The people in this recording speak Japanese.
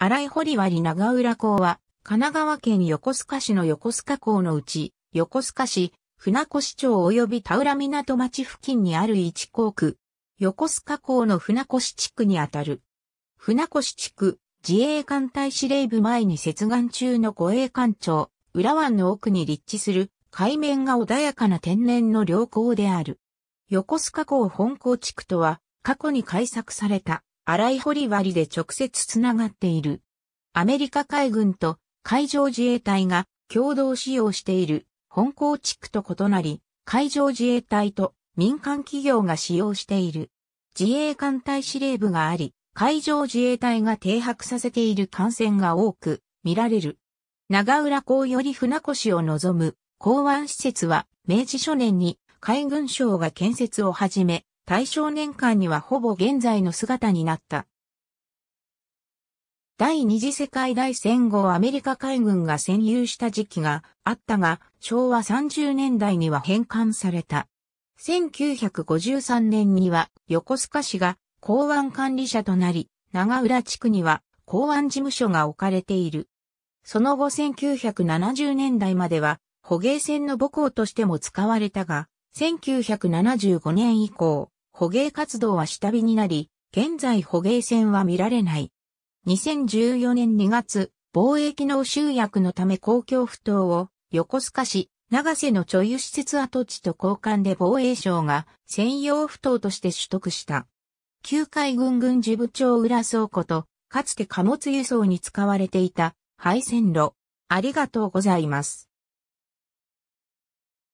荒井堀割長浦港は、神奈川県横須賀市の横須賀港のうち、横須賀市、船越町及び田浦港町付近にある一港区、横須賀港の船越地区にあたる。船越地区、自衛艦隊司令部前に接岸中の護衛艦長、浦湾の奥に立地する、海面が穏やかな天然の良港である。横須賀港本港地区とは、過去に開作された荒い堀割で直接つながっている。アメリカ海軍と海上自衛隊が共同使用している本港地区と異なり、海上自衛隊と民間企業が使用している。自衛艦隊司令部があり、海上自衛隊が停泊させている艦船が多く見られる。長浦港より船越を望む港湾施設は明治初年に海軍省が建設を始め、大正年間にはほぼ現在の姿になった。第二次世界大戦後アメリカ海軍が占有した時期があったが、昭和30年代には返還された。1953年には横須賀市が港湾管理者となり、長浦地区には港湾事務所が置かれている。その後1970年代までは捕鯨船の母港としても使われたが、1975年以降、捕鯨活動は下火になり、現在捕鯨船は見られない。2014年2月、防衛機能集約のため公共埠頭を横須賀市、長瀬の貯油施設跡地と交換で防衛省が専用埠頭として取得した。旧海軍軍事部長裏倉庫と、かつて貨物輸送に使われていた配線路。ありがとうございます。